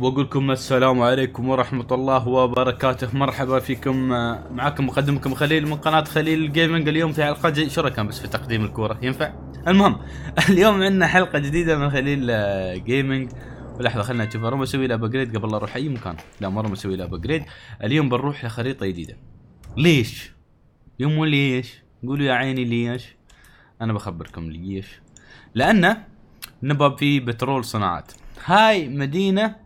واقول لكم السلام عليكم ورحمه الله وبركاته مرحبا فيكم آه، معكم مقدمكم خليل من قناه خليل جيمنج اليوم في حلقه شركة بس في تقديم الكوره ينفع المهم اليوم عندنا حلقه جديده من خليل جيمنج آه، لحظه خلنا نشوف اروم اسوي له ابجريد قبل لا اروح اي مكان لا مره مسوي له ابجريد اليوم بنروح لخريطه جديده ليش يوم ليش قولوا يا عيني ليش انا بخبركم ليش لانه نبى في بترول صناعات هاي مدينه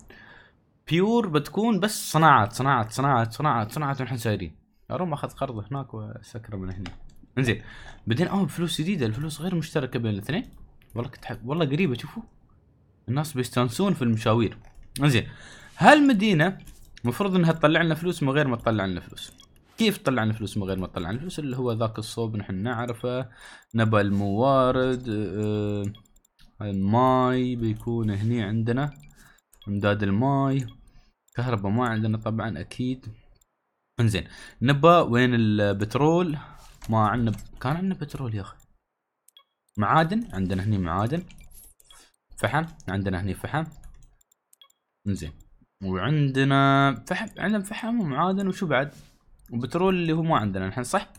بيور بتكون بس صناعات صناعات صناعات صناعات صناعات ونحن سايرين اروم اخذ قرض هناك وسكر من هنا انزين بعدين اوه فلوس جديده الفلوس غير مشتركه بين الاثنين والله كنت حب. والله قريبه شوفوا الناس بيستانسون في المشاوير انزين هالمدينه المفروض انها تطلع لنا فلوس من غير ما تطلع لنا فلوس كيف تطلع لنا فلوس من غير ما تطلع لنا فلوس اللي هو ذاك الصوب نحن نعرفه نبى الموارد آه، الماي بيكون هني عندنا امداد الماي كهرباء ما عندنا طبعا اكيد انزين نبا وين البترول ما عندنا ب... كان عندنا بترول يا اخي معادن عندنا هني معادن فحم عندنا هني فحم انزين وعندنا فحم عندنا فحم ومعادن وشو بعد وبترول اللي هو ما عندنا الحين صح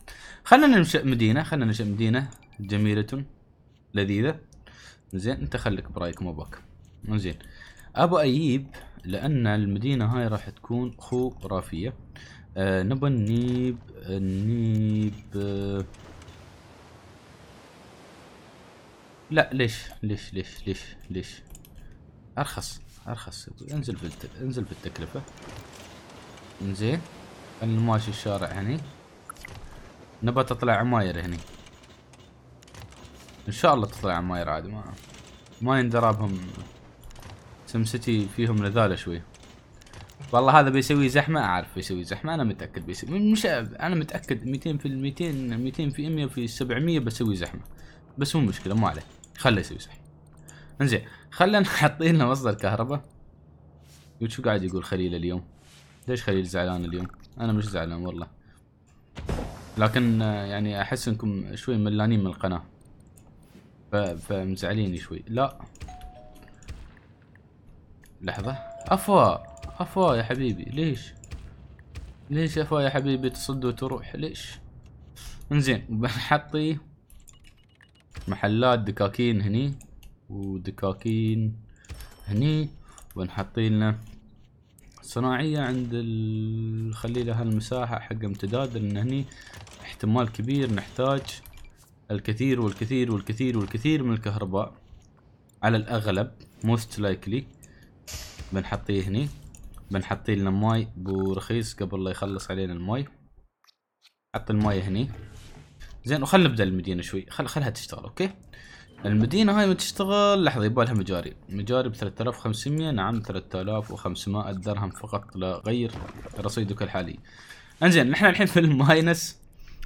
خلينا ننشئ مدينه خلينا ننشئ مدينه جميله لذيذه زين انت خليك برايك مو بك زين ابو اجيب لان المدينه هاي راح تكون خرافيه آه نبى نجيب نجيب آه لا ليش ليش ليش ليش ليش ارخص ارخص انزل بالت... انزل بالتكلفه انزين خلينا ماشي الشارع هني نبى تطلع عماير هني ان شاء الله تطلع عماير عاد ما ما يندرابهم سم سيتي فيهم رذاله شوي والله هذا بيسوي زحمه اعرف بيسوي زحمه انا متاكد بيسوي مش انا متاكد 200 في 200 200 في 100 في 700 بسوي زحمه بس مو مشكله مو عليه خله يسوي زحمه انزين خلنا حاطين لنا مصدر كهرباء شو قاعد يقول خليل اليوم ليش خليل زعلان اليوم انا مش زعلان والله لكن يعني احس انكم شوي ملانين من القناه فمزعليني شوي لا لحظة أفوا أفوا يا حبيبي ليش ليش أفوا يا حبيبي تصد وتروح ليش انزين بنحطي محلات دكاكين هني ودكاكين هني بنحطي لنا صناعية عند ال... خلي لها المساحة حق امتداد لان هني احتمال كبير نحتاج الكثير والكثير والكثير والكثير من الكهرباء على الاغلب most likely بنحطيه هني بنحطي لنا ماي برخيص قبل لا يخلص علينا الماي حط الماي هني زين وخل نبدا المدينه شوي خل خلها تشتغل اوكي المدينه هاي تشتغل لحظه يبالها مجاري مجاري ب 3500 نعم 3500 درهم فقط لا غير رصيدك الحالي انزين نحن الحين في الماينس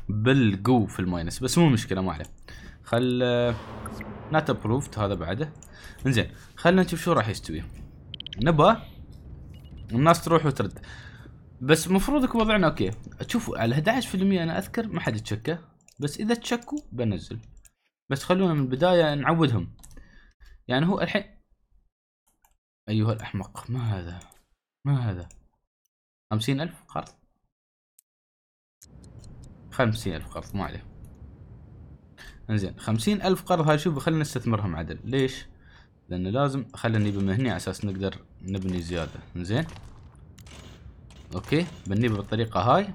بالقو في الماينس بس مو مشكله ما عليه خل نات ابروفد هذا بعده انزين خلنا نشوف شو راح يستوي نبى الناس تروح وترد بس المفروض يكون وضعنا اوكي شوفوا على 11% انا اذكر ما حد تشكى بس اذا تشكوا بنزل بس خلونا من البدايه نعودهم يعني هو الحين ايها الاحمق ما هذا ما هذا خمسين الف قرض خمسين الف قرض ما عليه انزين خمسين الف قرض هاي شوف خلينا نستثمرهم عدل ليش لأنه لازم خلينا نجيبه من هنا على أساس نقدر نبني زيادة زين أوكي بنجيبه بالطريقة هاي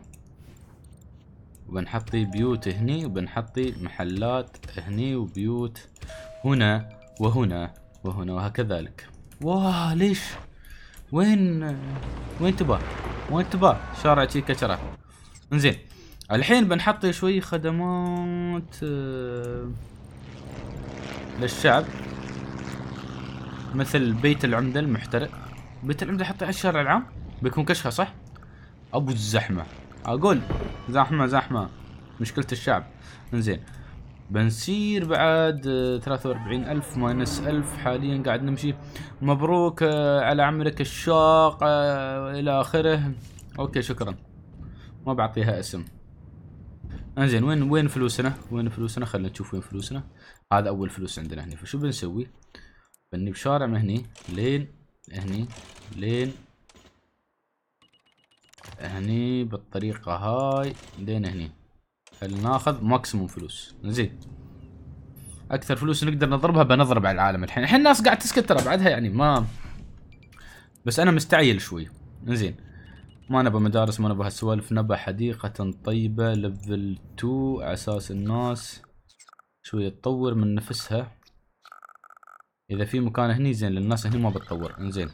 وبنحطي بيوت هني وبنحطي محلات هني وبيوت هنا وهنا وهنا وهكذلك واه ليش وين وين تبى وين تبى شارع تي كترة انزين الحين بنحط شوي خدمات آه، للشعب مثل بيت العمدة المحترق بيت العمدة حطي على الشارع العام بيكون كشخة صح؟ أبو الزحمة أقول زحمة زحمة مشكلة الشعب انزين بنسير بعد 43 ألف ماينس ألف حاليا قاعد نمشي مبروك آه، على عمرك الشاق آه، إلى آخره أوكي شكرا ما بعطيها اسم انزين وين وين فلوسنا؟ وين فلوسنا؟ خلينا نشوف وين فلوسنا. هذا اول فلوس عندنا هنا فشو بنسوي؟ بني بشارع من هني لين هني لين هني بالطريقة هاي لين هني ناخذ ماكسيموم فلوس زين اكثر فلوس نقدر نضربها بنضرب على العالم الحين الحين الناس قاعد تسكت ترى بعدها يعني ما بس انا مستعجل شوي زين ما نبى مدارس ما نبى هالسوالف نبى حديقة طيبة ليفل 2 على اساس الناس شوي تطور من نفسها اذا في مكان هني زين للناس هني ما بتطور انزين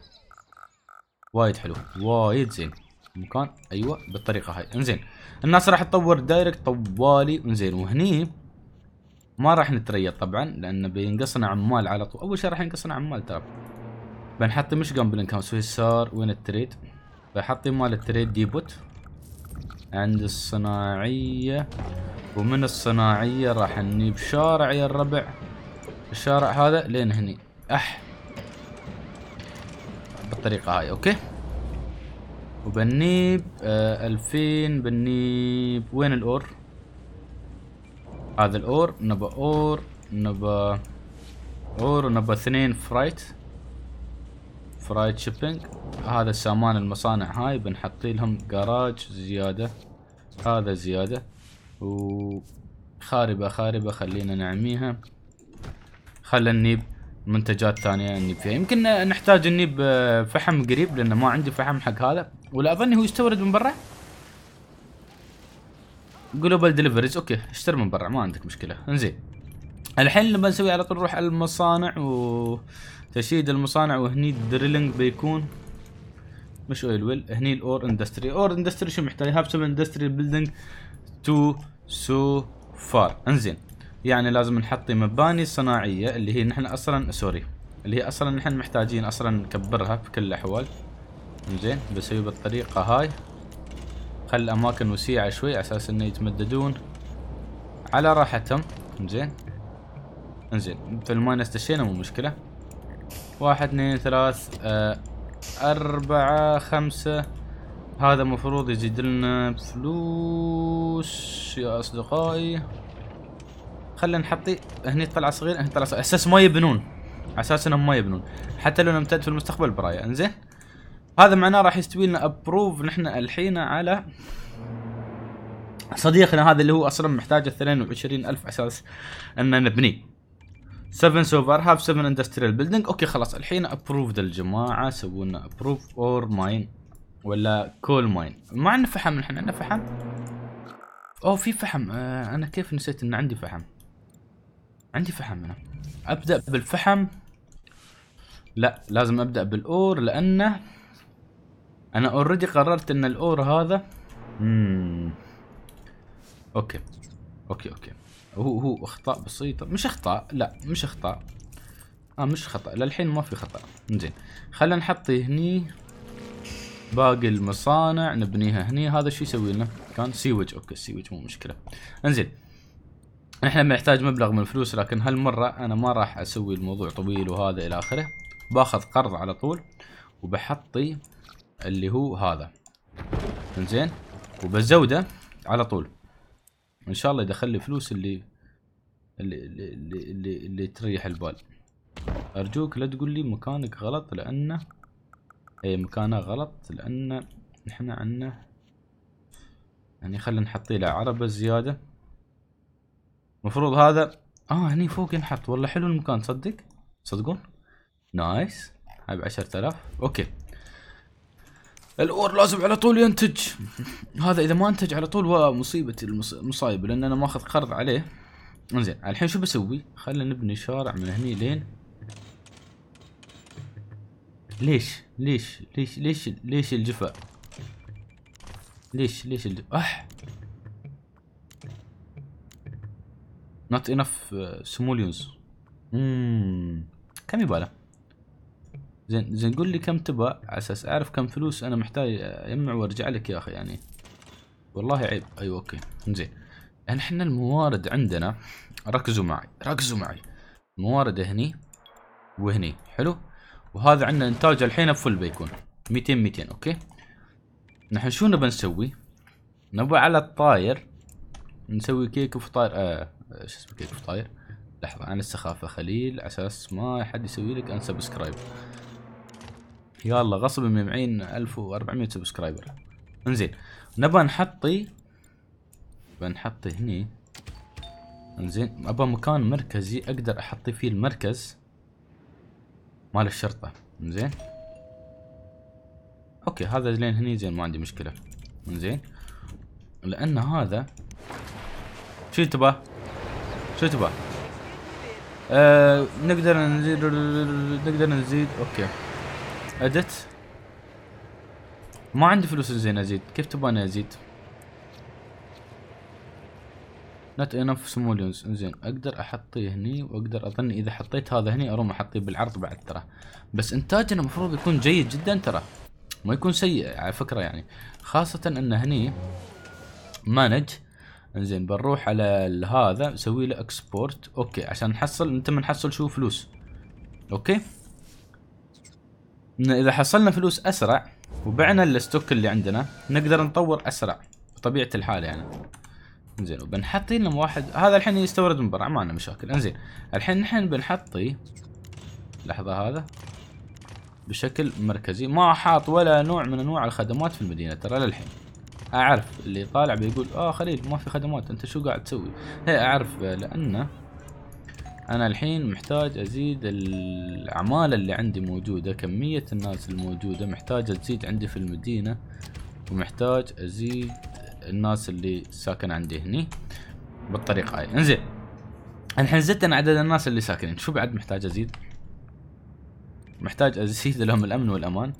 وايد حلو وايد زين مكان ايوه بالطريقه هاي انزين الناس راح تطور دايركت طوالي انزين وهني ما راح نتريق طبعا لان بينقصنا عمال على طول اول شيء راح ينقصنا عمال ترى بنحط مشقن كان سويسار وين التريد بحط مال التريد ديبوت عند الصناعيه ومن الصناعيه راح نجيب شارع يا الربع الشارع هذا لين هني اح بالطريقة هاي اوكي وبنيب آه الفين بنيب وين الاور هذا الاور نبى اور نبى اور ونبى اثنين فرايت فرايت شيبينج هذا السامان المصانع هاي بنحطي لهم جراج زيادة هذا زيادة وخاربة خاربة خلينا نعميها خلنا نيب منتجات ثانيه نجيب فيها يمكن نحتاج نجيب فحم قريب لان ما عندي فحم حق هذا ولا اظن هو يستورد من برا جلوبال ديليفريز اوكي اشتر من برا ما عندك مشكله انزين الحين لما نسوي على طول نروح المصانع و تشييد المصانع وهني الدريلينج بيكون مش اويل ويل هني الاور اندستري اور اندستري شو محتاج هاف سم اندستري بيلدينج تو سو فار انزين يعني لازم نحط مباني صناعيه اللي هي نحن اصلا سوري اللي هي اصلا نحن محتاجين اصلا نكبرها بكل الاحوال زين بسوي بالطريقه هاي خلي الاماكن وسيعه شوي على اساس انه يتمددون على راحتهم زين انزين مثل ما دشينا مو مشكله واحد اثنين ثلاث آه أربعة خمسة هذا مفروض يزيد لنا فلوس يا أصدقائي خلينا نحطي هني طلعه صغير هني طلعه صغير اساس ما يبنون على اساس انهم ما يبنون حتى لو نمتد في المستقبل برايا انزين هذا معناه راح يستوي لنا ابروف نحن الحين على صديقنا هذا اللي هو اصلا محتاج 22000 اساس ان نبنيه 7 سوفر هاف 7 اندستريال بيلدينج اوكي خلاص الحين ابروف الجماعه سووا لنا ابروف اور ماين ولا كول ماين ما عندنا فحم نحن عندنا فحم اوه في فحم آه انا كيف نسيت ان عندي فحم عندي فحم انا ابدا بالفحم لا لازم ابدا بالاور لانه انا اوريدي قررت ان الاور هذا اممم اوكي اوكي اوكي هو هو اخطاء بسيطة مش اخطاء لا مش اخطاء اه مش خطأ للحين ما في خطأ زين خلينا نحط هني باقي المصانع نبنيها هني هذا شو يسوي لنا كان سيوج اوكي سيوج مو مشكلة انزين احنا بنحتاج مبلغ من الفلوس لكن هالمرة انا ما راح اسوي الموضوع طويل وهذا الى اخره باخذ قرض على طول وبحطي اللي هو هذا انزين وبزوده على طول ان شاء الله يدخل لي فلوس اللي اللي اللي اللي, اللي, اللي تريح البال ارجوك لا تقول لي مكانك غلط لانه اي مكانه غلط لانه احنا عندنا يعني خلينا نحطي له عربة زيادة المفروض هذا اه هني فوق ينحط والله حلو المكان تصدق تصدقون نايس هاي ب 10000 اوكي الاور لازم على طول ينتج هذا اذا ما انتج على طول مصيبتي المصايب لان انا ماخذ قرض عليه انزين الحين شو بسوي خلينا نبني شارع من هني لين ليش ليش ليش ليش ليش الجفا ليش ليش الجفا اح not enough uh, simoleons اممم كم يبغى له؟ زين زين قول لي كم تبى على اساس اعرف كم فلوس انا محتاج اجمع وارجع لك يا اخي يعني والله عيب ايوه اوكي زين يعني احنا الموارد عندنا ركزوا معي ركزوا معي الموارد هني وهني حلو وهذا عندنا انتاج الحين بفل بيكون 200 200 اوكي نحن شو نبى نسوي نبى على الطاير نسوي كيك في طاير آه. آه، شو اسمه كيف طاير لحظة انا لسه خليل عساس ما حد يسوي لك ان سبسكرايب يلا غصب معين 1400 سبسكرايبر انزين نبى نحطي بنحطي هني انزين ابى مكان مركزي اقدر احطي فيه المركز مال الشرطة انزين اوكي هذا لين هني زين ما عندي مشكلة انزين لان هذا شو تبى شو تبغى؟ آه نقدر نزيد نقدر نزيد اوكي ادت ما عندي فلوس زين ازيد كيف انا ازيد؟ نت انف سموليونز انزين اقدر احطيه هني واقدر اظن اذا حطيت هذا هني اروم احطيه بالعرض بعد ترى بس انتاجنا المفروض يكون جيد جدا ترى ما يكون سيء على فكره يعني خاصه ان هني مانج انزين بنروح على هذا نسوي له اكسبورت اوكي عشان نحصل انت ما نحصل شو فلوس اوكي اذا حصلنا فلوس اسرع وبعنا الستوك اللي عندنا نقدر نطور اسرع بطبيعه الحال يعني انزين وبنحط لنا واحد هذا الحين يستورد من برا ما عندنا مشاكل انزين الحين نحن بنحطي لحظه هذا بشكل مركزي ما حاط ولا نوع من انواع الخدمات في المدينه ترى للحين اعرف اللي طالع بيقول اه خليل ما في خدمات انت شو قاعد تسوي هي اعرف لانه انا الحين محتاج ازيد الاعمال اللي عندي موجودة كمية الناس الموجودة محتاجة تزيد عندي في المدينة ومحتاج ازيد الناس اللي ساكن عندي هني بالطريقة هاي انزين الحين زدت انا عدد الناس اللي ساكنين شو بعد محتاج ازيد محتاج ازيد لهم الامن والامان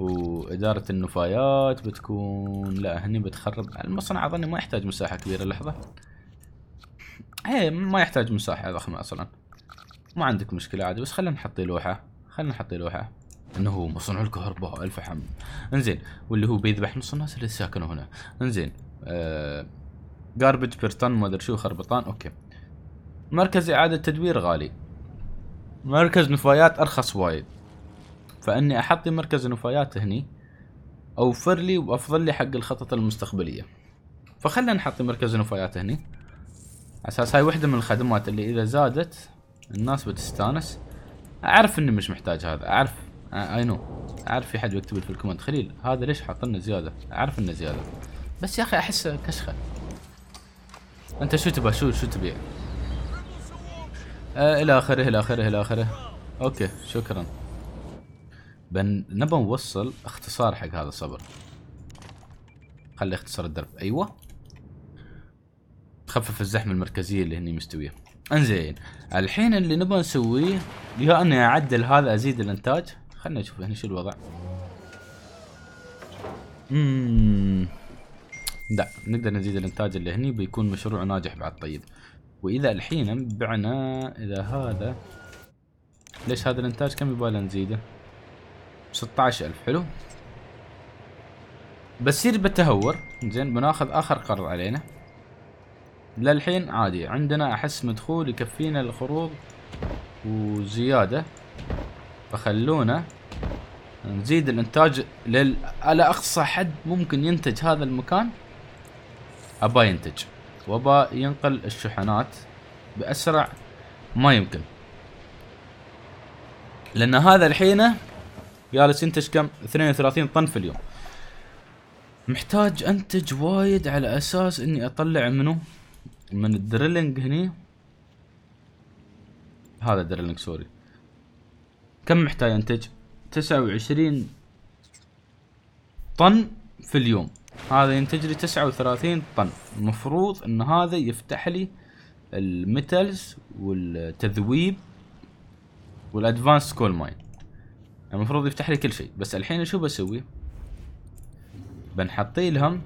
وإدارة النفايات بتكون لا هني بتخرب المصنع أظن ما يحتاج مساحة كبيرة لحظة إيه ما يحتاج مساحة ضخمة أصلا ما عندك مشكلة عادي بس خلينا نحط لوحة خلينا نحط لوحة انه هو مصنع الكهرباء الف حمد انزين واللي هو بيذبح نص الناس اللي ساكنوا هنا انزين آه جاربج بيرتن ما ادري شو خربطان اوكي مركز اعاده تدوير غالي مركز نفايات ارخص وايد فاني احطي مركز نفايات هني اوفر لي وافضل لي حق الخطط المستقبليه فخلنا نحط مركز نفايات هني اساس هاي وحده من الخدمات اللي اذا زادت الناس بتستانس اعرف اني مش محتاج هذا اعرف اي آه، نو اعرف في حد يكتب في الكومنت خليل هذا ليش حاط لنا زياده اعرف انه زياده بس يا اخي احس كشخه انت شو تبى شو شو تبيع آه الى اخره الى اخره الى اخره اوكي شكرا بن... نبى نوصل اختصار حق هذا الصبر خلي اختصار الدرب ايوه تخفف الزحمه المركزيه اللي هني مستويه انزين الحين اللي نبى نسويه يا اني اعدل هذا ازيد الانتاج خلنا نشوف هنا شو الوضع اممم لا نقدر نزيد الانتاج اللي هني بيكون مشروع ناجح بعد طيب واذا الحين بعنا اذا هذا ليش هذا الانتاج كم يبغى نزيده 16000 حلو بصير بتهور زين بناخذ اخر قرض علينا للحين عادي عندنا احس مدخول يكفينا القروض وزياده فخلونا نزيد الانتاج لل على اقصى حد ممكن ينتج هذا المكان ابا ينتج وابا ينقل الشحنات باسرع ما يمكن لان هذا الحين جالس ينتج كم 32 طن في اليوم محتاج انتج وايد على اساس اني اطلع منه من الدريلينج هني هذا الدريلينج سوري كم محتاج انتج 29 طن في اليوم هذا ينتج لي 39 طن المفروض ان هذا يفتح لي الميتلز والتذويب والادفانس كول ماين المفروض يفتح لي كل شيء بس الحين شو بسوي بنحطي لهم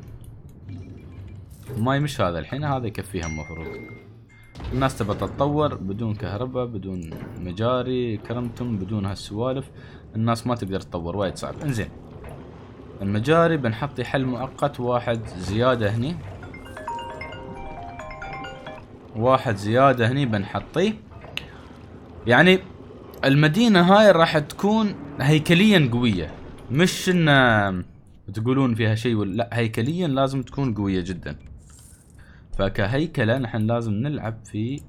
ماي مش هذا الحين هذا يكفيهم المفروض الناس تبى تتطور بدون كهرباء بدون مجاري كرمتم بدون هالسوالف الناس ما تقدر تتطور وايد صعب انزين المجاري بنحطي حل مؤقت واحد زيادة هني واحد زيادة هني بنحطيه يعني المدينة هاي راح تكون هيكليا قويه مش ان تقولون فيها شيء ولا لا هيكليا لازم تكون قويه جدا فكهيكله نحن لازم نلعب في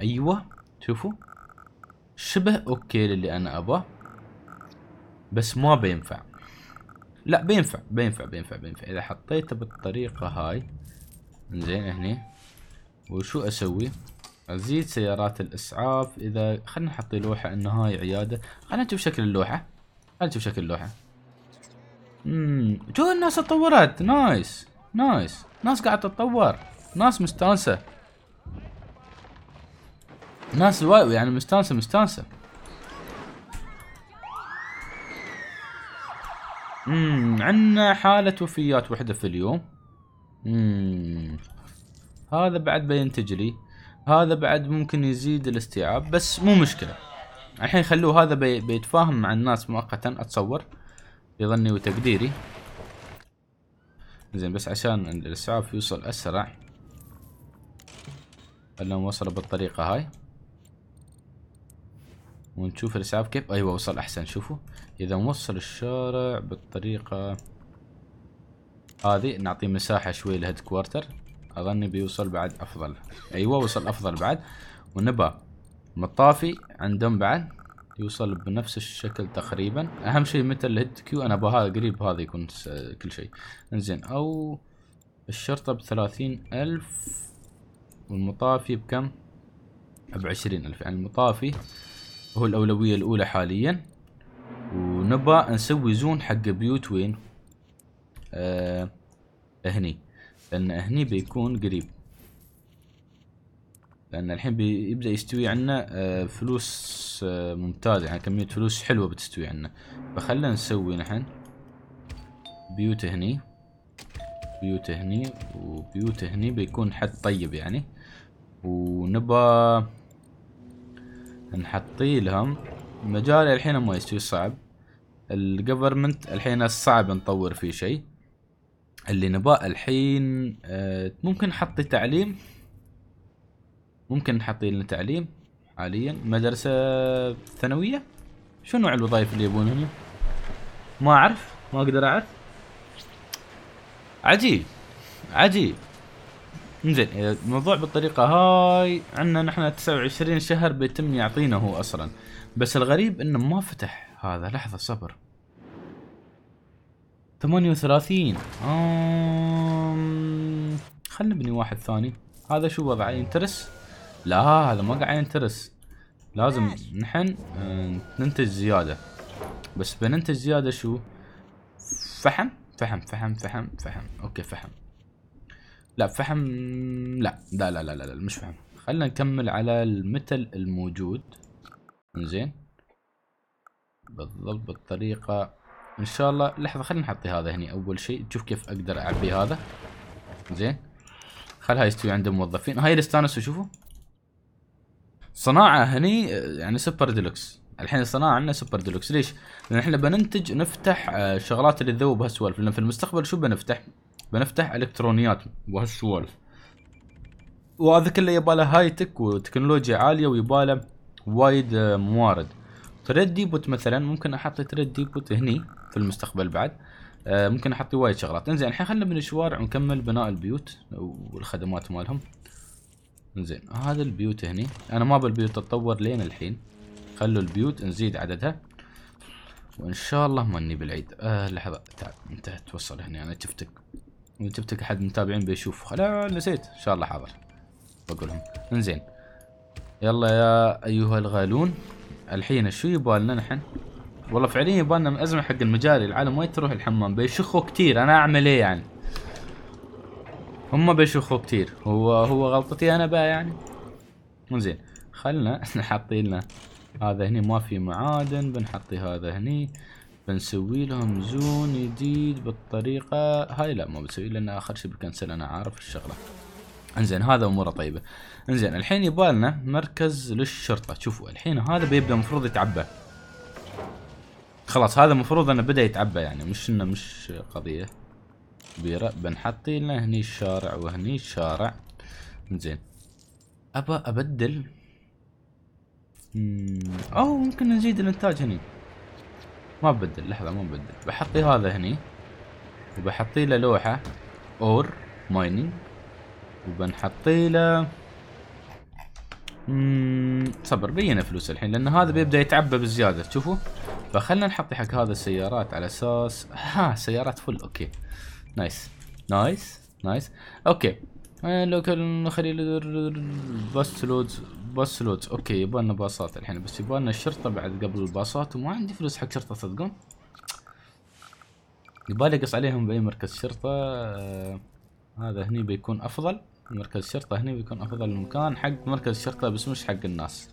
ايوه شوفوا شبه اوكي للي انا ابغاه بس ما بينفع لا بينفع بينفع بينفع بينفع اذا حطيته بالطريقه هاي زين هني وشو اسوي أزيد سيارات الإسعاف إذا خلينا نحط لوحة إن هاي عيادة خلينا نشوف شكل اللوحة خلينا نشوف شكل اللوحة امم جو الناس تطورت نايس نايس ناس قاعد تتطور ناس مستانسة ناس وايد يعني مستانسة مستانسة امم عندنا حالة وفيات وحدة في اليوم امم هذا بعد بينتج لي هذا بعد ممكن يزيد الاستيعاب بس مو مشكلة الحين خلوه هذا بي بيتفاهم مع الناس مؤقتا اتصور بظني وتقديري زين بس عشان الاسعاف يوصل اسرع خلنا نوصله بالطريقة هاي ونشوف الاسعاف كيف ايوه وصل احسن شوفوا اذا نوصل الشارع بالطريقة هذه نعطيه مساحة شوي للهيد كوارتر اظن بيوصل بعد افضل ايوه وصل افضل بعد ونبا مطافي عندهم بعد يوصل بنفس الشكل تقريبا اهم شيء متى الهيد كيو انا بها قريب هذا يكون كل شيء انزين او الشرطة بثلاثين الف والمطافي بكم بعشرين الف يعني المطافي هو الاولوية الاولى حاليا ونبا نسوي زون حق بيوت وين آه هني لان هني بيكون قريب لان الحين بيبدا يستوي عنا آه، فلوس آه، ممتازه يعني كميه فلوس حلوه بتستوي عنا فخلنا نسوي نحن بيوت هني بيوت هني وبيوت هني بيكون حد طيب يعني ونبى نحطي لهم مجال الحين ما يستوي صعب الجفرمنت الحين صعب نطور فيه شيء اللي نباه الحين آه، ممكن نحطي تعليم ممكن نحطي لنا تعليم حاليا مدرسة ثانوية شو نوع الوظائف اللي يبونهم ما اعرف ما اقدر اعرف عجيب عجيب انزين الموضوع بالطريقة هاي عندنا نحن 29 شهر بيتم يعطينا هو اصلا بس الغريب انه ما فتح هذا لحظة صبر ثمانية وثلاثين أم... نبني واحد ثاني هذا شو وضعه ينترس لا هذا ما قاعد ينترس لازم نحن آه، ننتج زيادة بس بننتج زيادة شو فحم فحم فحم فحم فحم اوكي فحم لا فحم لا لا لا لا لا, لا. مش فحم خلينا نكمل على المثل الموجود زين بالضبط بالطريقة ان شاء الله لحظه خلينا نحطي هذا هني اول شيء تشوف كيف اقدر اعبي هذا زين خل هاي يستوي عند الموظفين هاي الاستانس شوفوا صناعه هني يعني سوبر ديلوكس الحين الصناعه عندنا سوبر ديلوكس ليش؟ لان احنا بننتج نفتح آه، شغلات اللي تذوب هالسوالف لان في المستقبل شو بنفتح؟ بنفتح الكترونيات وهالسوالف وهذا كله يباله هاي تك وتكنولوجيا عاليه ويباله وايد آه، موارد تريد ديبوت مثلا ممكن احط تريد ديبوت هني في المستقبل بعد آه ممكن احط وايد شغلات انزين الحين خلينا من الشوارع ونكمل بناء البيوت والخدمات مالهم انزين هذا البيوت هني انا ما بالبيوت تتطور لين الحين خلوا البيوت نزيد عددها وان شاء الله ماني بالعيد آه لحظه تعال انت توصل هني انا شفتك جبتك احد المتابعين بيشوف لا نسيت ان شاء الله حاضر بقولهم انزين يلا يا ايها الغالون الحين شو يبالنا نحن؟ والله فعليا يبالنا ازمه حق المجاري العالم وين تروح الحمام بيشخوا كتير انا اعمل ايه يعني؟ هم بيشخوا كتير هو هو غلطتي انا بقى يعني؟ زين خلنا نحط لنا هذا هني ما في معادن بنحطي هذا هني بنسوي لهم زون جديد بالطريقة هاي لا ما بسوي لان اخر شي بكنسل انا عارف الشغلة انزين هذا اموره طيبه انزين الحين يبالنا مركز للشرطه شوفوا الحين هذا بيبدا المفروض يتعبى خلاص هذا المفروض انه بدا يتعبى يعني مش انه مش قضيه كبيره بنحطي لنا هني الشارع وهني الشارع انزين ابى ابدل او ممكن نزيد الانتاج هني ما ببدل لحظه ما ببدل بحطي هذا هني وبحطي له لوحه اور مايننج له اممم صبر بينا فلوس الحين لان هذا بيبدا يتعبى بزياده تشوفوا فخلنا نحط حق هذا السيارات على اساس ها سيارات فل اوكي نايس نايس نايس اوكي آه، لوكال نخلي بس لودز بس لودز اوكي يبالنا باصات الحين بس يبالنا الشرطه بعد قبل الباصات وما عندي فلوس حق شرطه صدقون يبالي اقص عليهم باي مركز شرطه آه هذا هني بيكون افضل مركز الشرطة هنا بيكون أفضل مكان حق مركز الشرطة بس مش حق الناس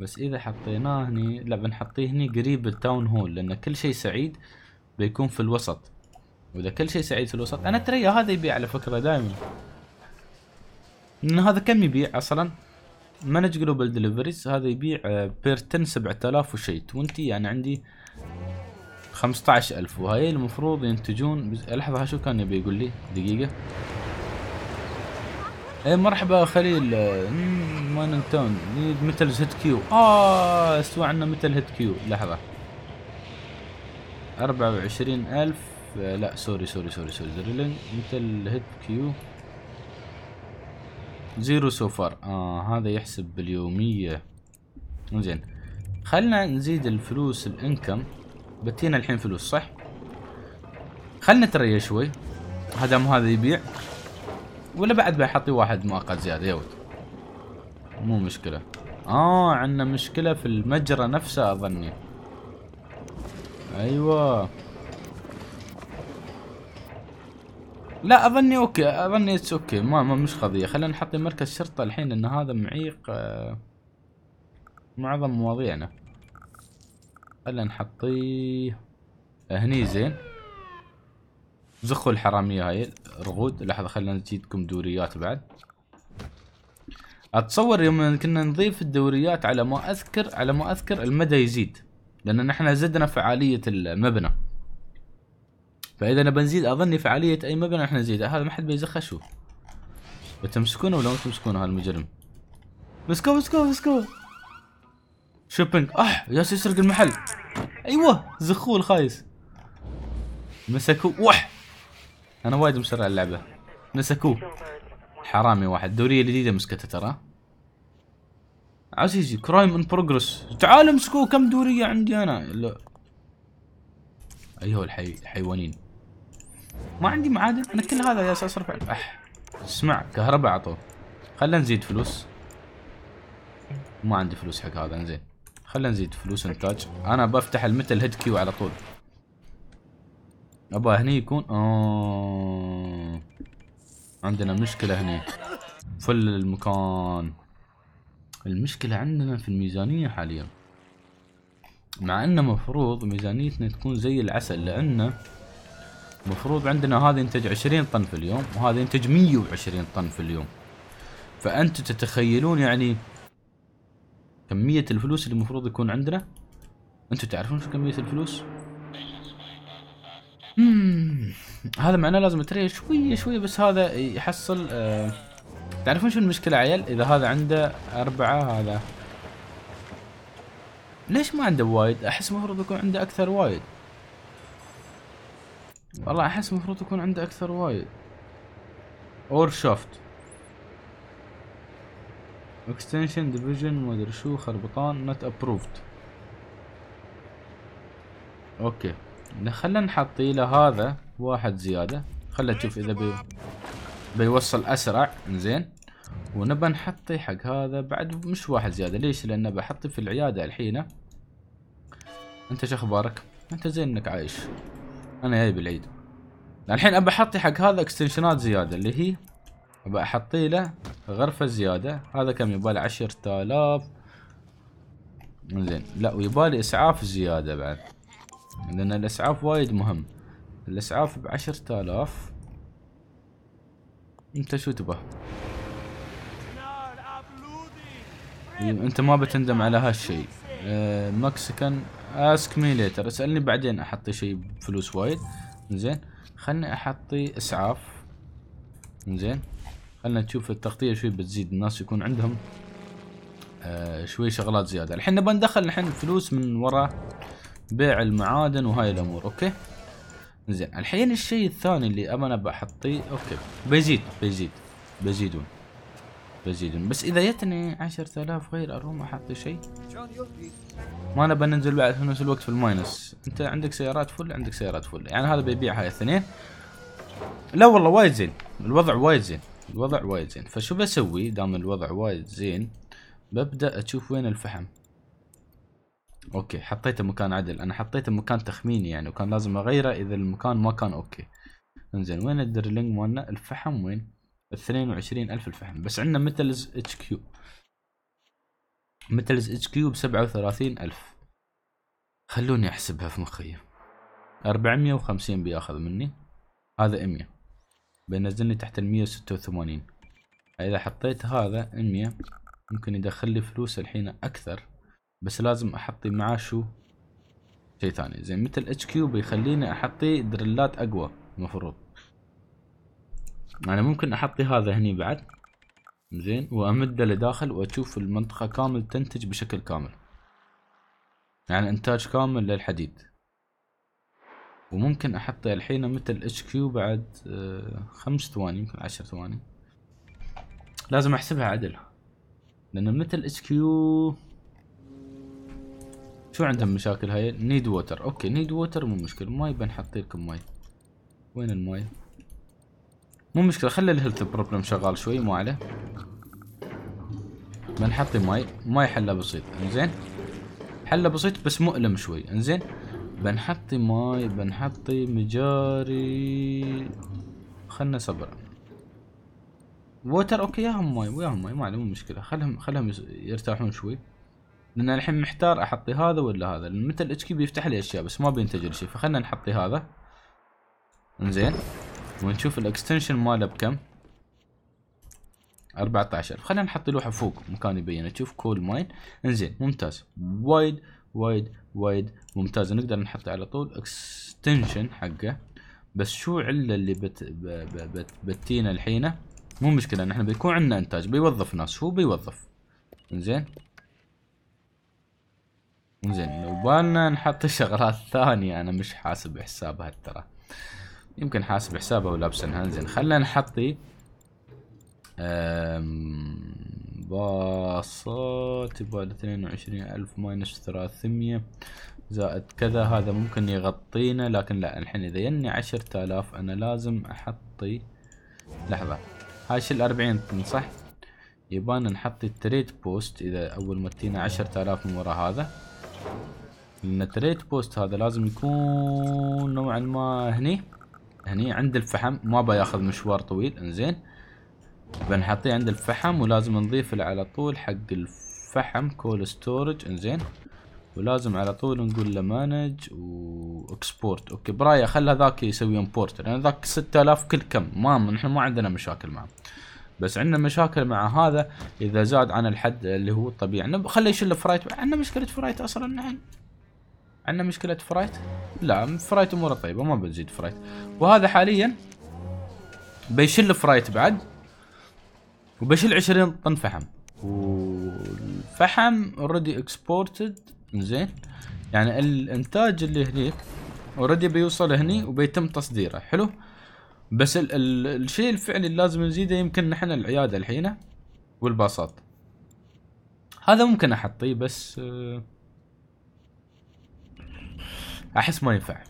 بس إذا حطيناه هني لا بنحطيه هني قريب التاون هول لأن كل شيء سعيد بيكون في الوسط وإذا كل شيء سعيد في الوسط أنا ترى هذا يبيع على فكرة دائما إن هذا كم يبيع أصلا مانج جلوبال دليفريز هذا يبيع بير آه، سبعة آلاف وشيء تونتي يعني عندي ألف وهاي المفروض ينتجون لحظة شو كان يبي يقول لي دقيقة اي مرحبا خليل وين تاون نيد متل هيت كيو اه استوى عندنا متل هيت كيو لحظه 24000 لا سوري سوري سوري سوري دريلين متل هيت كيو زيرو سوفر اه هذا يحسب باليوميه زين خلنا نزيد الفلوس الانكم بتينا الحين فلوس صح خلنا نتريا شوي هذا مو هذا يبيع ولا بعد بيحطي واحد مؤقت زياده يا ولد مو مشكله اه عندنا مشكله في المجرى نفسه اظني ايوه لا اظني اوكي اظني اتس اوكي ما, ما مش قضيه خلينا نحط مركز شرطه الحين لان هذا معيق آه، معظم مواضيعنا خلينا نحطيه هني زين زخوا الحرامية هاي رغود لحظة خلينا نجيبكم دوريات بعد اتصور يوم كنا نضيف الدوريات على ما اذكر على ما اذكر المدى يزيد لان نحن زدنا فعالية المبنى فاذا انا بنزيد اظني فعالية اي مبنى احنا نزيدها هذا ما حد بيزخه شو بتمسكونه ولا ما تمسكونه هالمجرم مسكوه مسكوه مسكوه شوبينج اح آه، ياس يسرق المحل ايوه زخوه الخايس مسكوه وح انا وايد مسرع اللعبه نسكوه حرامي واحد الدوريه الجديده مسكته ترى عزيزي كرايم ان بروجرس تعال امسكوه كم دوريه عندي انا لا ايوه الحي... الحيوانين ما عندي معادن انا كل هذا يا اساس اح اسمع كهرباء عطوه خلنا نزيد فلوس ما عندي فلوس حق هذا انزين خلنا نزيد فلوس انتاج انا بفتح المتل هيد كيو على طول ابا هني يكون اه عندنا مشكلة هني فل المكان المشكلة عندنا في الميزانية حاليا مع ان مفروض ميزانيتنا تكون زي العسل لان مفروض عندنا هذا ينتج عشرين طن في اليوم وهذا ينتج مية وعشرين طن في اليوم فانتم تتخيلون يعني كمية الفلوس اللي المفروض يكون عندنا انتم تعرفون شو كمية الفلوس؟ هذا معناه لازم تري شويه شويه بس هذا يحصل آه تعرفون شو المشكله عيل اذا هذا عنده اربعه هذا ليش ما عنده وايد احس المفروض يكون عنده اكثر وايد والله احس المفروض يكون عنده اكثر وايد اور شفت اكستنشن ديفيجن ما ادري شو خربطان نت ابروفد اوكي خلنا نحطي له هذا واحد زيادة خلنا نشوف إذا بي... بيوصل أسرع إنزين ونبى نحطي حق هذا بعد مش واحد زيادة ليش لأن بحطي في العيادة الحين أنت شو أخبارك أنت زين إنك عايش أنا جاي بالعيد الحين أبى أحطي حق هذا اكستنشنات زيادة اللي هي أبى أحطي له غرفة زيادة هذا كم يبالي عشرة آلاف إنزين لا ويبالي إسعاف زيادة بعد لأن الإسعاف وايد مهم الإسعاف بعشرة آلاف أنت شو تبه؟ إيه، أنت ما بتندم على هالشيء آه، مكسيكان اسك مي ليتر اسألني بعدين احطي شيء بفلوس وايد زين خلني أحطي إسعاف زين خلنا نشوف التغطية شوي بتزيد الناس يكون عندهم آه شوي شغلات زيادة الحين نبغى ندخل الحين فلوس من ورا بيع المعادن وهاي الامور اوكي زين الحين الشيء الثاني اللي انا بحطيه اوكي بيزيد بيزيد بيزيدون بيزيدون بس اذا جتني 10000 غير اروم احط شيء ما انا بننزل بعد في نفس الوقت في الماينس انت عندك سيارات فل عندك سيارات فل يعني هذا بيبيع هاي الاثنين لا والله وايد زين الوضع وايد زين الوضع وايد زين فشو بسوي دام الوضع وايد زين ببدا اشوف وين الفحم اوكي حطيته مكان عدل انا حطيته مكان تخميني يعني وكان لازم اغيره اذا المكان ما كان اوكي انزين وين الدرلينج مالنا الفحم وين الف الفحم بس عندنا ميتلز اتش كيو ميتلز اتش كيو ب الف خلوني احسبها في مخي 450 بياخذ مني هذا 100 بينزلني تحت ال 186 اذا حطيت هذا 100 ممكن يدخل لي فلوس الحين اكثر بس لازم احطي معاه شو شيء ثاني زين مثل اتش كيو بيخليني احطي دريلات اقوى المفروض انا يعني ممكن احطي هذا هني بعد زين وامده لداخل واشوف المنطقه كامل تنتج بشكل كامل يعني انتاج كامل للحديد وممكن احط الحين مثل اتش كيو بعد آه، خمس ثواني يمكن عشر ثواني لازم احسبها عدل لان مثل اتش كيو شو عندهم مشاكل هاي نيد ووتر اوكي نيد ووتر مو مشكلة ماي بنحط لكم ماي وين الماي مو مشكلة خلي الهيلث بروبلم شغال شوي مو عليه بنحط ماي ماي حله بسيط انزين حله بسيط بس مؤلم شوي انزين بنحط ماي بنحط مجاري خلنا صبر ووتر اوكي ياهم ماي وياهم ماي ما عليه مو مشكله خلهم خلهم يرتاحون شوي لان الحين محتار احطي هذا ولا هذا لان متى الاتش كي بيفتح لي اشياء بس ما بينتج لي شيء فخلنا نحطي هذا انزين ونشوف الاكستنشن ماله بكم 14 خلينا نحط لوحه فوق مكان يبين تشوف كول ماين انزين ممتاز وايد وايد وايد ممتاز نقدر نحط على طول اكستنشن حقه بس شو العله اللي بت بت بتينا الحين مو مشكله نحن بيكون عندنا انتاج بيوظف ناس هو بيوظف انزين زين وبالنا نحط شغلات ثانية أنا مش حاسب حسابها ترى يمكن حاسب حسابها ولابسنها زين خلنا نحطي باصات يبغى اثنين وعشرين ألف ماينس مية زائد كذا هذا ممكن يغطينا لكن لا الحين إذا يني عشرة آلاف أنا لازم أحطي لحظة هاي شيل أربعين صح؟ يبان نحطي التريد بوست إذا أول ما تينا عشرة آلاف من ورا هذا لان تريت بوست هذا لازم يكون نوعا ما هني هني عند الفحم ما بياخذ مشوار طويل انزين بنحطيه عند الفحم ولازم نضيف له على طول حق الفحم كول ستورج انزين ولازم على طول نقول له مانج واكسبورت اوكي برايا خلى هذاك يسوي امبورت لان ذاك 6000 كل كم ما نحن ما عندنا مشاكل معه بس عندنا مشاكل مع هذا اذا زاد عن الحد اللي هو الطبيعي خليه يشيل فرايت عندنا مشكله فرايت اصلا نحن عندنا مشكله فرايت لا فرايت اموره طيبه ما بنزيد فرايت وهذا حاليا بيشيل فرايت بعد وبشيل 20 طن فحم والفحم اوريدي اكسبورتد زين يعني الانتاج اللي هنيك اوريدي بيوصل هني وبيتم تصديره حلو بس ال ال الشيء الفعلي اللي لازم نزيده يمكن نحن العياده الحين والباصات هذا ممكن احطيه بس آه، احس ما ينفع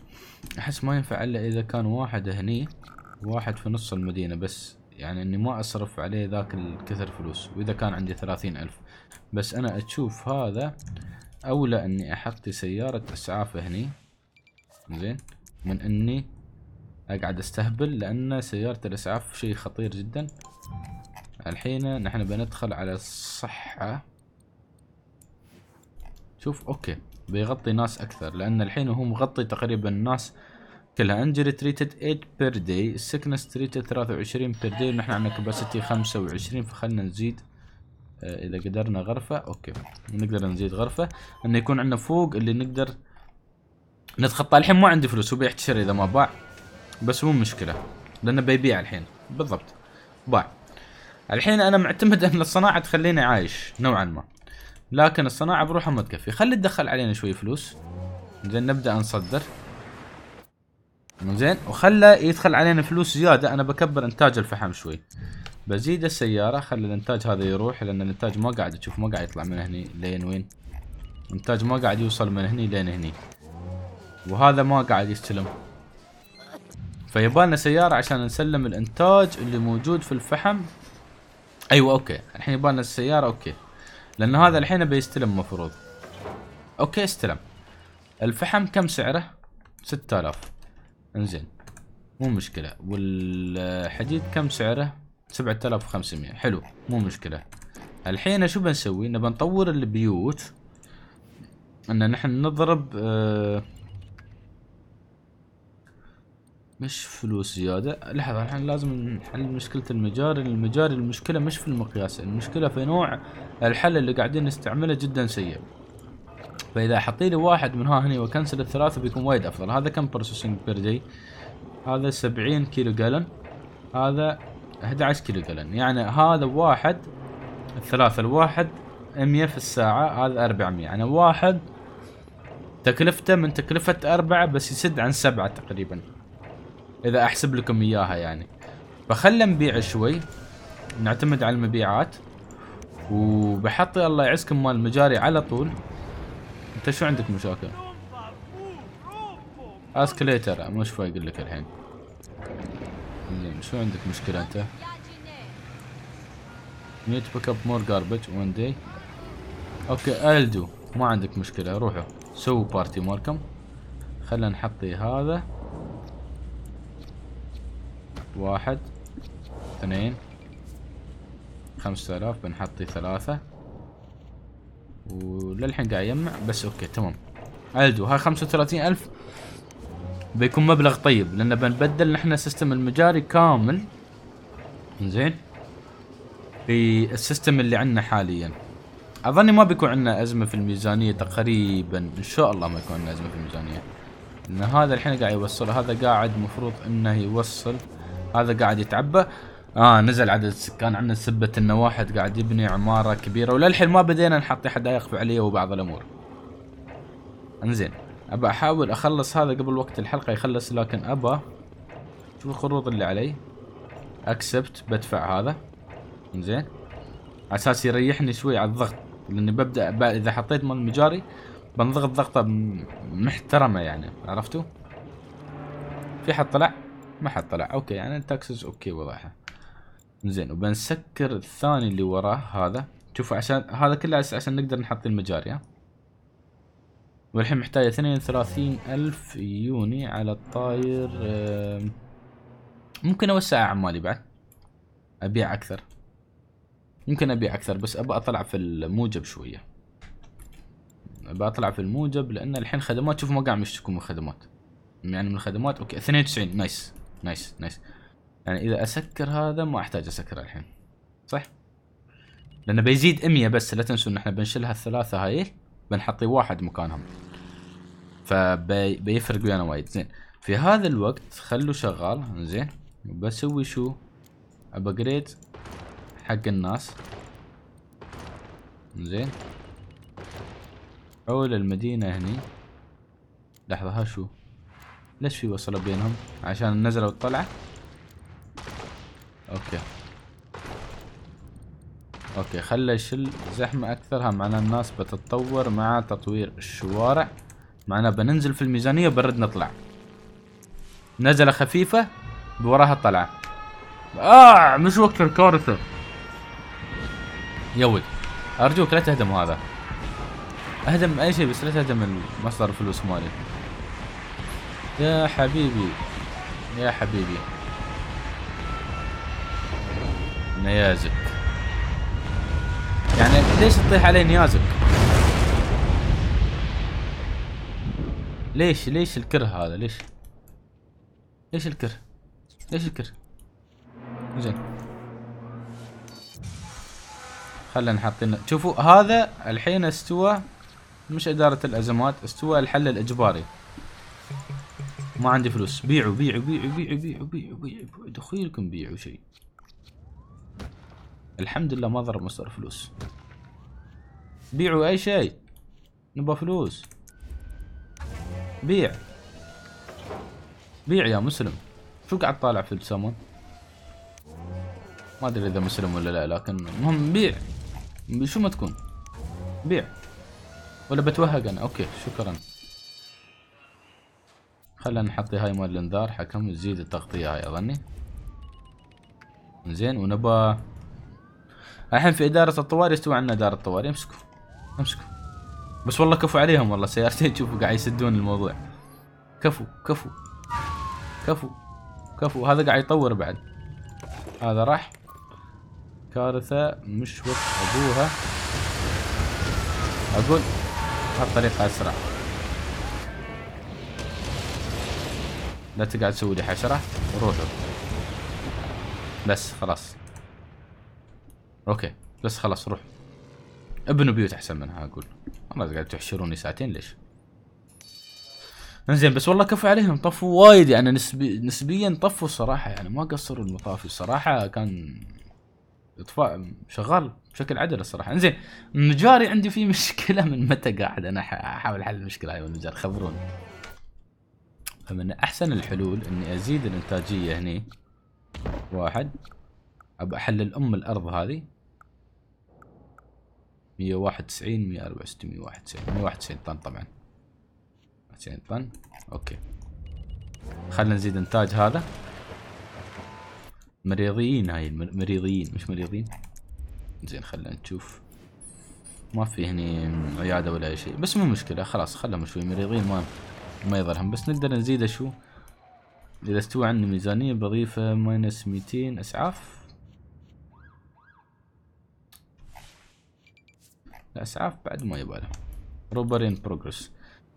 احس ما ينفع الا اذا كان واحد هني واحد في نص المدينه بس يعني اني ما اصرف عليه ذاك الكثر فلوس واذا كان عندي ثلاثين الف بس انا اشوف هذا اولى اني احط سيارة اسعاف هني زين من اني اقعد استهبل لان سيارة الاسعاف شيء خطير جدا الحين نحن بندخل على الصحة شوف اوكي بيغطي ناس اكثر لان الحين هو مغطي تقريبا الناس كلها انجري تريتد 8 بير داي السكنس تريتد 23 بير داي ونحن عندنا كباسيتي 25 فخلنا نزيد آه، اذا قدرنا غرفة اوكي نقدر نزيد غرفة انه يكون عندنا فوق اللي نقدر نتخطى الحين ما عندي فلوس وبيحتشر اذا ما باع بس مو مشكله لانه بيبيع الحين بالضبط باع الحين انا معتمد ان الصناعه تخليني عايش نوعا ما لكن الصناعه بروحها ما تكفي خلي تدخل علينا شوي فلوس زين نبدا نصدر زين وخلى يدخل علينا فلوس زياده انا بكبر انتاج الفحم شوي بزيد السياره خلي الانتاج هذا يروح لان الانتاج ما قاعد تشوف ما قاعد يطلع من هني لين وين الانتاج ما قاعد يوصل من هني لين هني وهذا ما قاعد يستلم فيبالنا سياره عشان نسلم الانتاج اللي موجود في الفحم ايوه اوكي الحين يبالنا السياره اوكي لأن هذا الحين بيستلم مفروض اوكي استلم الفحم كم سعره ستة آلاف انزين مو مشكلة والحديد كم سعره سبعة آلاف وخمسمية حلو مو مشكلة الحين شو بنسوي نبى نطور البيوت ان نحن نضرب آه مش فلوس زيادة لحظة الحين لازم نحل مشكلة المجاري المجاري المشكلة مش في المقياس المشكلة في نوع الحل اللي قاعدين نستعمله جدا سيء فاذا حطي لي واحد من ها هني وكنسل الثلاثة بيكون وايد افضل هذا كم بروسيسنج بير دي هذا سبعين كيلو جالن هذا 11 كيلو جالن يعني هذا واحد الثلاثة الواحد 100 في الساعة هذا 400 يعني واحد تكلفته من تكلفة أربعة بس يسد عن سبعة تقريبا اذا احسب لكم اياها يعني فخلنا نبيع شوي نعتمد على المبيعات وبحط الله يعزكم مال مجاري على طول انت شو عندك مشاكل اسكليتر مش شوي اقول لك الحين شو عندك مشكلة انت نيت بيك اب مور جاربج وان دي اوكي الدو ما عندك مشكلة روحوا سووا بارتي مالكم خلنا نحطي هذا واحد اثنين خمسة آلاف بنحطي ثلاثة وللحين قاعد يجمع بس اوكي تمام الدو هاي خمسة وثلاثين ألف بيكون مبلغ طيب لأن بنبدل نحن السيستم المجاري كامل زين بالسيستم اللي عندنا حاليا اظني ما بيكون عندنا ازمه في الميزانيه تقريبا ان شاء الله ما يكون عندنا ازمه في الميزانيه لان هذا الحين قاعد يوصل هذا قاعد مفروض انه يوصل هذا قاعد يتعبى اه نزل عدد السكان عندنا سبة انه واحد قاعد يبني عمارة كبيرة وللحين ما بدينا نحط حدائق فعلية وبعض الامور انزين ابى احاول اخلص هذا قبل وقت الحلقة يخلص لكن ابى شوف الخروض اللي علي اكسبت بدفع هذا انزين على اساس يريحني شوي على الضغط لاني ببدا اذا حطيت مال مجاري بنضغط ضغطه محترمه يعني عرفتوا في حد طلع ما حد طلع اوكي يعني التاكسز اوكي وضعها زين وبنسكر الثاني اللي وراه هذا شوفوا عشان هذا كله عشان نقدر نحط المجاري والحين محتاجة اثنين ثلاثين ألف يوني على الطاير ممكن أوسع أعمالي بعد أبيع أكثر ممكن أبيع أكثر بس أبى أطلع في الموجب شوية أبى أطلع في الموجب لأن الحين خدمات شوف ما قاعد يشتكون من الخدمات يعني من الخدمات أوكي اثنين وتسعين نايس نايس نايس يعني اذا اسكر هذا ما احتاج اسكره الحين صح لانه بيزيد 100 بس لا تنسوا ان احنا بنشيل هالثلاثه هاي بنحطي واحد مكانهم فبيفرق ويانا وايد زين في هذا الوقت خلوه شغال زين بسوي شو ابجريد حق الناس زين حول المدينه هني لحظه ها شو ليش في وصلة بينهم عشان النزلة والطلعة اوكي اوكي خلى يشل زحمة اكثر معنا الناس بتتطور مع تطوير الشوارع معنا بننزل في الميزانية برد نطلع نزلة خفيفة بوراها طلعة آه مش وقت الكارثة يا ولد ارجوك لا تهدم هذا اهدم اي شيء بس لا تهدم مصدر الفلوس مالي يا حبيبي يا حبيبي نيازك يعني ليش تطيح علي نيازك ليش ليش الكره هذا ليش ليش الكره ليش الكره زين خلينا حاطين شوفوا هذا الحين استوى مش إدارة الأزمات استوى الحل الإجباري ما عندي فلوس بيعوا بيعوا بيعوا بيعوا بيعوا بيعوا بيعوا دخيلكم بيعوا شيء الحمد لله ما ضرب مصدر فلوس بيعوا اي شيء نبغى فلوس بيع بيع يا مسلم شو قاعد طالع في السمون ما ادري اذا مسلم ولا لا لكن المهم بيع شو ما تكون بيع ولا بتوهق انا اوكي شكرا خلينا نحط هاي مال الانذار حكم نزيد التغطية هاي اظني زين ونبى الحين في ادارة الطوارئ استوى عندنا ادارة الطوارئ امسكوا امسكوا بس والله كفو عليهم والله سيارتين شوفوا قاعد يسدون الموضوع كفو كفو كفو كفو هذا قاعد يطور بعد هذا راح كارثة مش وقت ابوها اقول هالطريقة اسرع لا تقعد تسوي لي حشره روحوا بس خلاص اوكي بس خلاص روح ابنوا بيوت احسن منها اقول والله قاعد تحشروني ساعتين ليش انزين بس والله كفو عليهم طفوا وايد يعني نسبي نسبيا طفوا صراحه يعني ما قصروا المطافي صراحه كان اطفاء شغال بشكل عدل الصراحه انزين مجاري عندي فيه مشكله من متى قاعد انا احاول احل المشكله هاي والمجار خبروني فمن احسن الحلول اني ازيد الانتاجية هني واحد ابى احلل ام الارض هذه 191 164 191 191 طن طبعا 90 طن اوكي خلينا نزيد انتاج هذا مريضيين هاي مريضيين مش مريضين زين خلينا نشوف ما في هني عيادة ولا اي شيء بس مو مشكلة خلاص خلهم شوي مريضين ما ما يظهرهم بس نقدر نزيده شو إذا استوى عندنا ميزانية بضيفه ماينس ميتين إسعاف الإسعاف بعد ما يباله روبرين بروجرس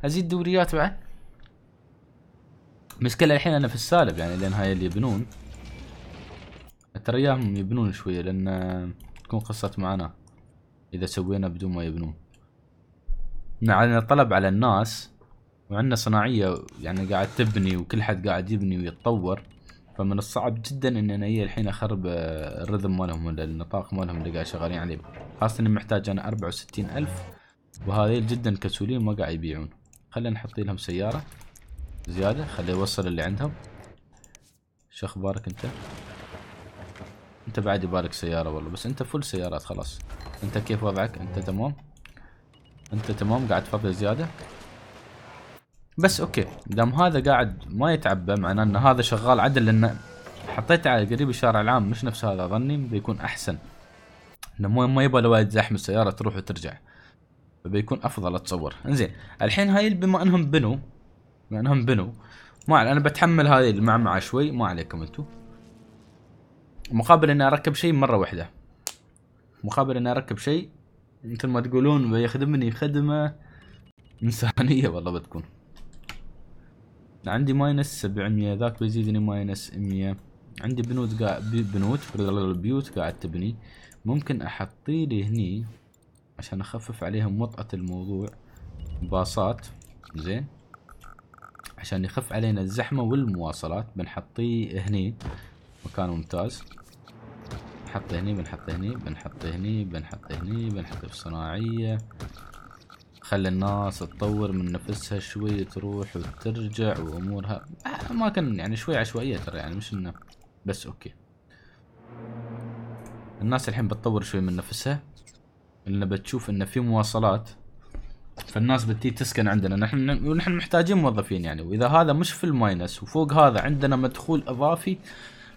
أزيد دوريات بعد مشكلة الحين أنا في السالب يعني لأن هاي اللي يبنون ترى اياهم يبنون شوية لأن تكون قصة معاناة إذا سوينا بدون ما يبنون نعم طلب على الناس وعندنا صناعيه يعني قاعد تبني وكل حد قاعد يبني ويتطور فمن الصعب جدا ان انا هي إيه الحين اخرب آه، الرذم مالهم ولا النطاق مالهم اللي قاعد شغالين عليه خاصه اني محتاج انا 64 الف وهذيل جدا كسولين ما قاعد يبيعون خلينا نحط لهم سياره زياده خليه يوصل اللي عندهم شو اخبارك انت انت بعد يبارك سياره والله بس انت فل سيارات خلاص انت كيف وضعك انت تمام انت تمام قاعد تفضل زياده بس اوكي دام هذا قاعد ما يتعبى معناه ان هذا شغال عدل لان حطيته على قريب الشارع العام مش نفس هذا ظني بيكون احسن انه ما يبغى لو زحمه السياره تروح وترجع فبيكون افضل اتصور انزين الحين هاي بما انهم بنوا بما انهم بنوا ما علي. انا بتحمل هاي المعمعه شوي ما عليكم انتم مقابل اني اركب شيء مره واحده مقابل اني اركب شيء مثل ما تقولون بيخدمني خدمه انسانيه والله بتكون عندي ماينس 700 ذاك بيزيدني ماينس 100 عندي بنود قاعد بنود بيوت قاعد تبني ممكن احطي لي هني عشان اخفف عليهم وطأة الموضوع باصات زين عشان يخف علينا الزحمة والمواصلات بنحطي هني مكان ممتاز بنحط هني بنحط هني بنحط هني بنحط هني بنحط في الصناعية خلي الناس تطور من نفسها شوي تروح وترجع وامورها ما كان يعني شوي عشوائيه ترى يعني مش انه بس اوكي الناس الحين بتطور شوي من نفسها لان بتشوف انه في مواصلات فالناس بتي تسكن عندنا نحن ونحن محتاجين موظفين يعني واذا هذا مش في الماينس وفوق هذا عندنا مدخول اضافي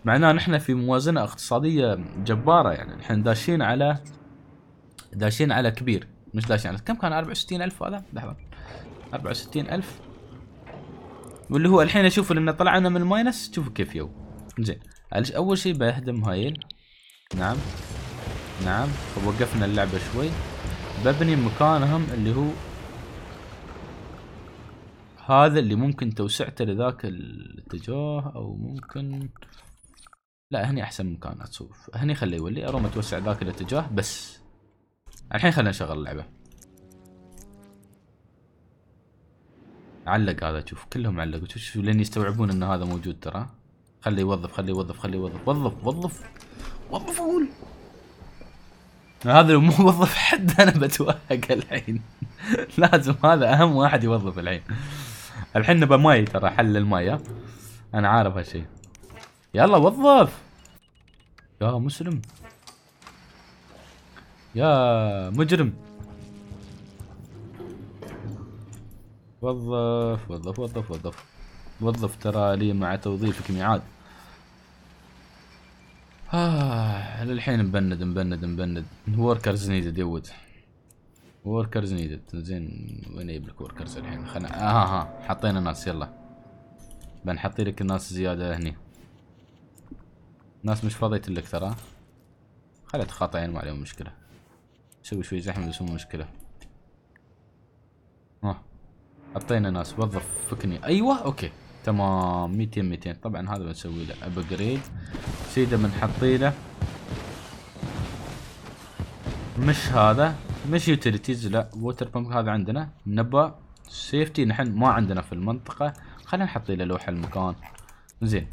معناه نحن في موازنه اقتصاديه جباره يعني نحن داشين على داشين على كبير مش داش يعني كم كان 64000 هذا لحظه 64000 واللي هو الحين اشوف لما طلعنا من الماينس شوفوا كيف يو زين اول شيء بهدم هايل نعم نعم وقفنا اللعبة شوي ببني مكانهم اللي هو هذا اللي ممكن توسعته لذاك الاتجاه او ممكن لا هني احسن مكان اتصوف هني خليه يولي اروم اتوسع ذاك الاتجاه بس الحين خلينا نشغل اللعبة علق هذا شوف كلهم علقوا شوف شوف لين يستوعبون ان هذا موجود ترى خليه يوظف خليه يوظف خليه يوظف وظف وظف وظف قول. هذا لو مو وظف حد انا بتوهق الحين لازم هذا اهم واحد يوظف الحين الحين نبى ماي ترى حل الماي انا عارف هالشيء يلا وظف يا مسلم يا مجرم وظف وظف وظف وظف وظف ترى لي مع توظيفك ميعاد آه للحين مبند مبند مبند وركرز نيدد يود وركرز نيدد زين وين اجيب لك وركرز الحين خلنا آه، ها آه ها حطينا ناس يلا بنحط لك الناس زياده هني ناس مش فاضية لك ترى خليها تخاطعين ما عليهم مشكله سوي شوي زحمة بس مو مشكلة ها آه، حطينا ناس وظف فكني ايوه اوكي تمام 200 200 طبعا هذا بنسوي له ابجريد سيده بنحطي له مش هذا مش يوتيليتيز لا ووتر بامب هذا عندنا نبى سيفتي نحن ما عندنا في المنطقه خلينا نحط له لوحه المكان زين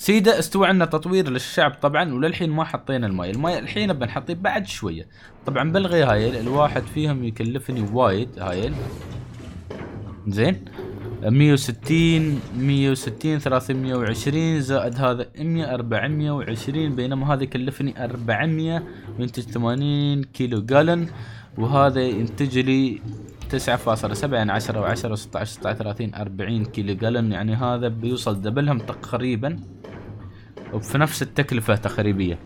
سيدا استوى عندنا تطوير للشعب طبعا وللحين ما حطينا الماي الماي الحين بنحطيه بعد شويه طبعا بلغي هايل الواحد فيهم يكلفني وايد هايل زين 160 160 320 زائد هذا 100 420 بينما هذا يكلفني 400 ينتج 80 كيلو جالن وهذا ينتج لي 9.7 يعني 10 و10 و16 36 40 كيلو جالن يعني هذا بيوصل دبلهم تقريبا وفي نفس التكلفة تقريبية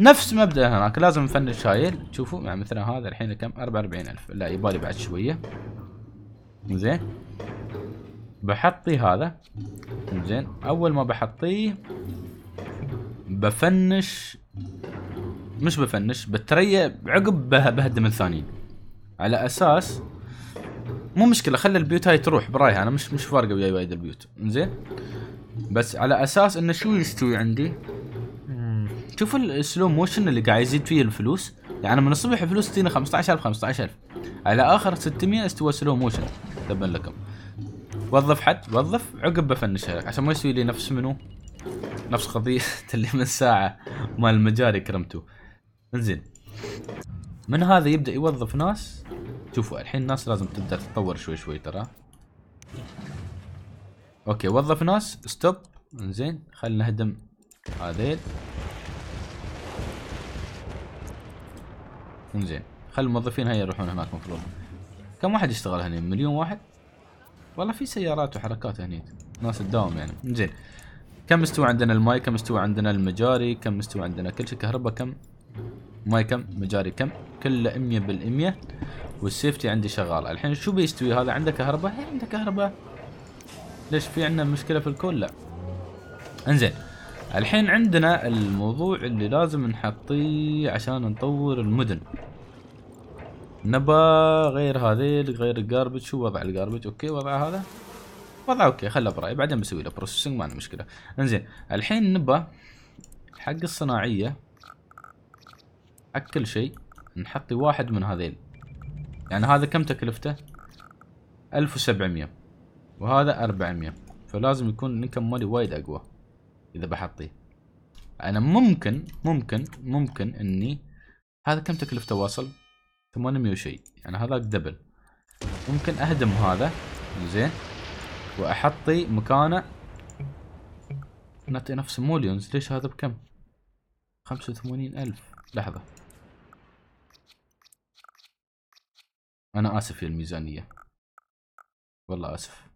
نفس مبدأ هناك لازم نفند شايل شوفوا يعني مثلا هذا الحين كم ألف لا يبالي بعد شوية زين بحطي هذا زين اول ما بحطيه بفنش مش بفنش بتريا عقب بهدم الثانيين على اساس مو مشكله خلي البيوت هاي تروح برايها انا مش مش فارقه وياي وايد البيوت زين بس على اساس انه شو يستوي عندي شوف السلو موشن اللي قاعد يزيد فيه الفلوس يعني من الصبح فلوس تجينا 15000 15000 على اخر 600 استوى سلو موشن تبا لكم وظف حد وظف عقب بفنشها لك عشان ما يسوي لي نفس منو نفس قضية اللي من ساعة مال المجاري كرمته انزين من هذا يبدأ يوظف ناس شوفوا الحين الناس لازم تبدأ تتطور شوي شوي ترى اوكي وظف ناس ستوب زين خلينا نهدم هذيل زين خل الموظفين هاي يروحون هناك مفروض كم واحد يشتغل هني مليون واحد والله في سيارات وحركات هني ناس تداوم يعني زين كم استوى عندنا الماي كم استوى عندنا المجاري كم استوى عندنا كل شيء كهرباء كم ماي كم مجاري كم كله 100 بالمية والسيفتي عندي شغال الحين شو بيستوي هذا عنده كهرباء هي عنده كهرباء ليش في عندنا مشكله في الكون لا انزين الحين عندنا الموضوع اللي لازم نحطيه عشان نطور المدن نبى غير هذيل غير الجاربج شو وضع الجاربج اوكي وضع هذا وضع اوكي خله براي بعدين بسوي له بروسيسنج ما عندي مشكله انزين الحين نبى حق الصناعيه حق كل شيء نحطي واحد من هذيل يعني هذا كم تكلفته 1700 وهذا 400 فلازم يكون الانكم مالي وايد اقوى اذا بحطيه انا ممكن ممكن ممكن اني هذا كم تكلفته واصل 800 وشي يعني هذاك دبل ممكن اهدم هذا زين واحطي مكانه نعطي نفس موليونز ليش هذا بكم خمسة وثمانين ألف لحظة أنا آسف يا الميزانية والله آسف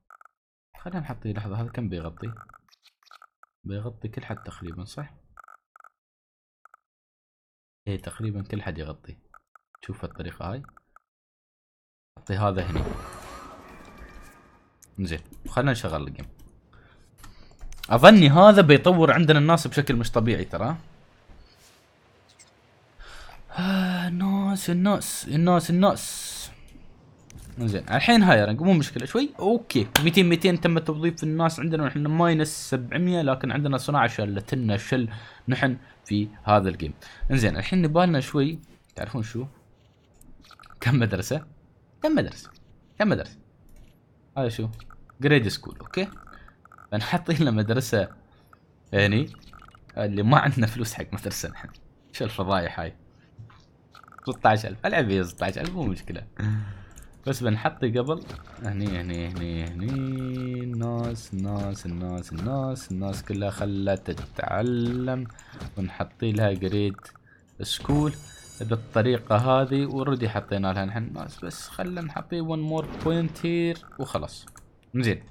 خلينا نحطي إيه، لحظة هذا كم بيغطي بيغطي كل حد تقريبا صح ايه تقريبا كل حد يغطي شوف الطريقة هاي حطي هذا هنا زين خلينا نشغل الجيم اظني هذا بيطور عندنا الناس بشكل مش طبيعي ترى آه الناس الناس الناس الناس زين الحين هايرنج مو مشكله شوي اوكي 200 200 تم توظيف الناس عندنا ونحن ماينس 700 لكن عندنا صناعه شلتنا شل نحن في هذا الجيم انزين الحين نبالنا شوي تعرفون شو كم مدرسه كم مدرسه كم مدرسه هذا شو جريد سكول اوكي بنحط لنا مدرسه يعني اللي ما عندنا فلوس حق مدرسه نحن شو الفضايح هاي 16000 العب 16000 مو مشكله بس بنحطي قبل هني هني هني هني الناس الناس الناس الناس الناس كلها خلت تتعلم ونحطي لها جريد سكول بالطريقة هذه اوريدي حطينا لها نحن الناس بس خلنا نحطي ون مور بوينت هير وخلاص زين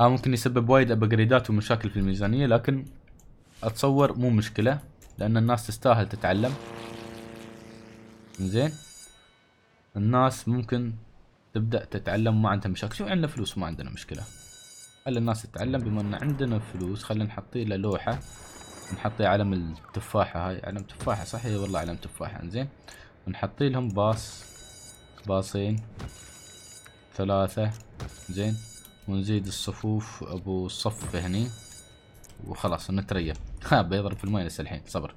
آه ممكن يسبب وايد ابجريدات ومشاكل في الميزانية لكن اتصور مو مشكلة لان الناس تستاهل تتعلم زين الناس ممكن تبدأ تتعلم ما عندها مشاكل شوف عندنا فلوس ما عندنا مشكلة خلي الناس تتعلم بما ان عندنا فلوس خلينا نحط له لوحة نحطي علم التفاحة هاي علم تفاحة صح اي والله علم تفاحة انزين ونحط لهم باص باصين ثلاثة زين ونزيد الصفوف ابو الصف هني وخلاص نتريق ها بيضرب في الماينس الحين صبر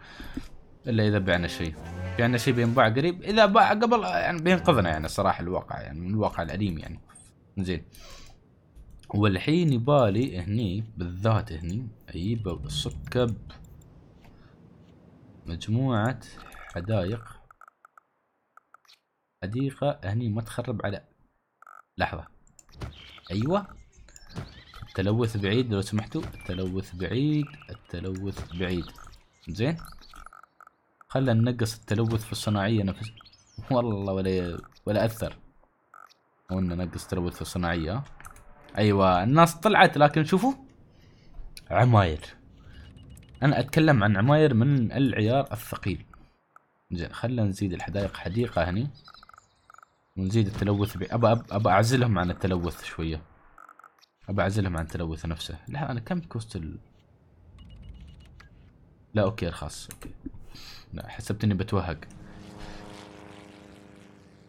الا اذا بعنا شيء بعنا شيء بينباع قريب اذا باع قبل يعني بينقذنا يعني صراحه الواقع يعني من الواقع الاليم يعني زين والحين يبالي هني بالذات هني اجيب السكب مجموعة حدائق حديقة هني ما تخرب على لحظة ايوه التلوث بعيد لو سمحتوا التلوث بعيد التلوث بعيد زين خلنا ننقص التلوث في الصناعية نفس والله ولا ولا أثر قلنا ننقص التلوث في الصناعية أيوة الناس طلعت لكن شوفوا عماير أنا أتكلم عن عماير من العيار الثقيل زين خلنا نزيد الحدائق حديقة هني ونزيد التلوث ب... أبا أبا أعزلهم عن التلوث شوية أبا أعزلهم عن التلوث نفسه لا أنا كم كوست ال... لا أوكي الخاص أوكي حسبت اني بتوهق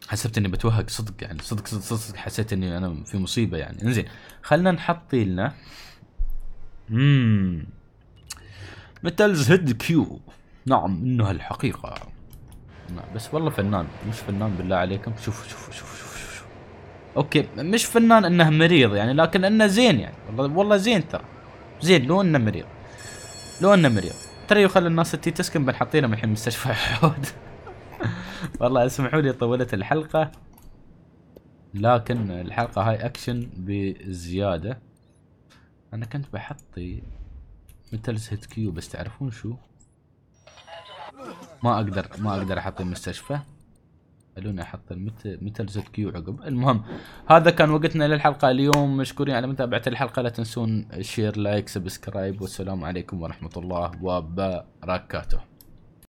حسبت اني بتوهق صدق يعني صدق صدق صدق, صدق حسيت اني انا في مصيبه يعني انزين خلنا نحط لنا اممم متلز هيد كيو نعم انها الحقيقه نعم بس والله فنان مش فنان بالله عليكم شوف شوف شوف شوف شوف, شوف. اوكي مش فنان انه مريض يعني لكن انه زين يعني والله والله زين ترى زين لو انه مريض لو انه مريض ترى يخلي الناس تي تسكن بنحط لهم الحين مستشفى حود والله اسمحوا لي طولت الحلقه لكن الحلقه هاي اكشن بزياده انا كنت بحطي مثل هيت كيو بس تعرفون شو ما اقدر ما اقدر احطي مستشفى خلوني احط متل زد كيو عقب المهم هذا كان وقتنا للحلقه اليوم مشكورين على متابعه الحلقه لا تنسون شير لايك سبسكرايب والسلام عليكم ورحمه الله وبركاته